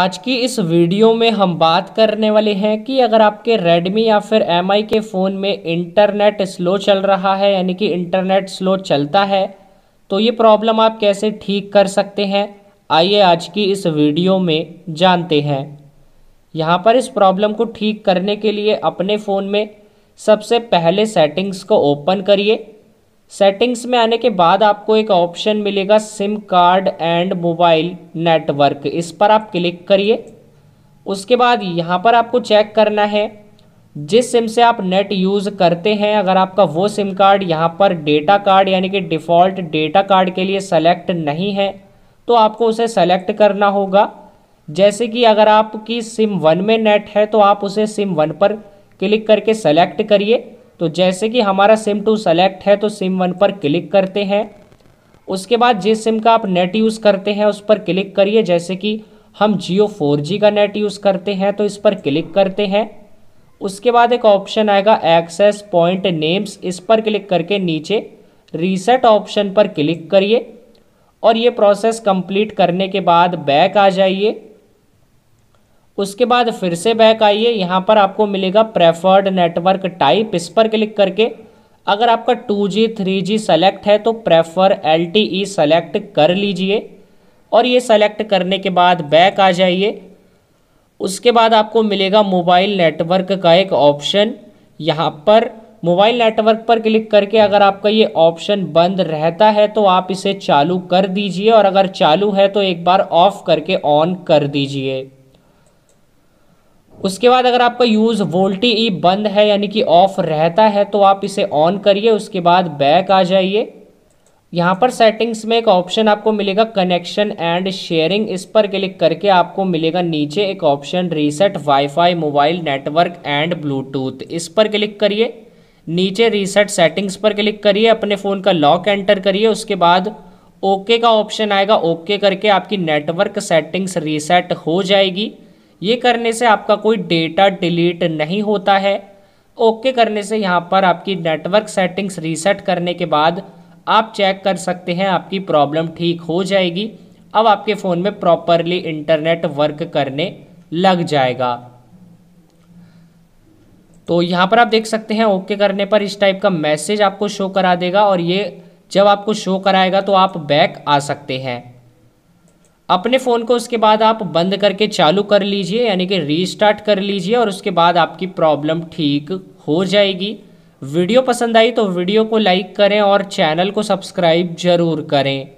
आज की इस वीडियो में हम बात करने वाले हैं कि अगर आपके Redmi या फिर एम के फ़ोन में इंटरनेट स्लो चल रहा है यानी कि इंटरनेट स्लो चलता है तो ये प्रॉब्लम आप कैसे ठीक कर सकते हैं आइए आज की इस वीडियो में जानते हैं यहाँ पर इस प्रॉब्लम को ठीक करने के लिए अपने फ़ोन में सबसे पहले सेटिंग्स को ओपन करिए सेटिंग्स में आने के बाद आपको एक ऑप्शन मिलेगा sim card and mobile network इस पर आप क्लिक करिए उसके बाद यहाँ पर आपको चेक करना है जिस सिम से आप नेट यूज़ करते हैं अगर आपका वो सिम कार्ड यहाँ पर डेटा कार्ड यानी कि डिफ़ॉल्ट डेटा कार्ड के लिए सेलेक्ट नहीं है तो आपको उसे सेलेक्ट करना होगा जैसे कि अगर आपकी सिम वन में नेट है तो आप उसे सिम वन पर क्लिक करके सेलेक्ट करिए तो जैसे कि हमारा सिम टू सेलेक्ट है तो सिम वन पर क्लिक करते हैं उसके बाद जिस सिम का आप नेट यूज़ करते हैं उस पर क्लिक करिए जैसे कि हम जियो फोर जी का नेट यूज़ करते हैं तो इस पर क्लिक करते हैं उसके बाद एक ऑप्शन आएगा एक्सेस पॉइंट नेम्स इस पर क्लिक करके नीचे रीसेट ऑप्शन पर क्लिक करिए और ये प्रोसेस कंप्लीट करने के बाद बैक आ जाइए उसके बाद फिर से बैक आइए यहाँ पर आपको मिलेगा प्रेफर्ड नेटवर्क टाइप इस पर क्लिक करके अगर आपका two G three G select है तो prefer L T E select कर लीजिए और ये सेलेक्ट करने के बाद बैक आ जाइए उसके बाद आपको मिलेगा मोबाइल नेटवर्क का एक ऑप्शन यहाँ पर मोबाइल नेटवर्क पर क्लिक करके अगर आपका ये ऑप्शन बंद रहता है तो आप इसे चालू कर दीजिए और अगर चालू है तो एक बार ऑफ़ करके ऑन कर दीजिए उसके बाद अगर आपका यूज़ वोल्टी ई बंद है यानी कि ऑफ रहता है तो आप इसे ऑन करिए उसके बाद बैक आ जाइए यहाँ पर सेटिंग्स में एक ऑप्शन आपको मिलेगा कनेक्शन एंड शेयरिंग इस पर क्लिक करके आपको मिलेगा नीचे एक option reset wifi mobile network and Bluetooth इस पर क्लिक करिए नीचे रीसेट सेटिंग्स पर क्लिक करिए अपने फ़ोन का लॉक एंटर करिए उसके बाद ओके का ऑप्शन आएगा ओके करके आपकी नेटवर्क सेटिंग्स रीसेट हो जाएगी ये करने से आपका कोई डेटा डिलीट नहीं होता है ओके करने से यहाँ पर आपकी नेटवर्क सेटिंग्स रीसेट करने के बाद आप चेक कर सकते हैं आपकी प्रॉब्लम ठीक हो जाएगी अब आपके फ़ोन में प्रॉपरली इंटरनेट वर्क करने लग जाएगा तो यहाँ पर आप देख सकते हैं ओके करने पर इस टाइप का मैसेज आपको शो करा देगा और ये जब आपको शो कराएगा तो आप बैक आ सकते हैं अपने फ़ोन को उसके बाद आप बंद करके चालू कर लीजिए यानी कि रीस्टार्ट कर लीजिए और उसके बाद आपकी प्रॉब्लम ठीक हो जाएगी वीडियो पसंद आई तो वीडियो को लाइक करें और चैनल को सब्सक्राइब ज़रूर करें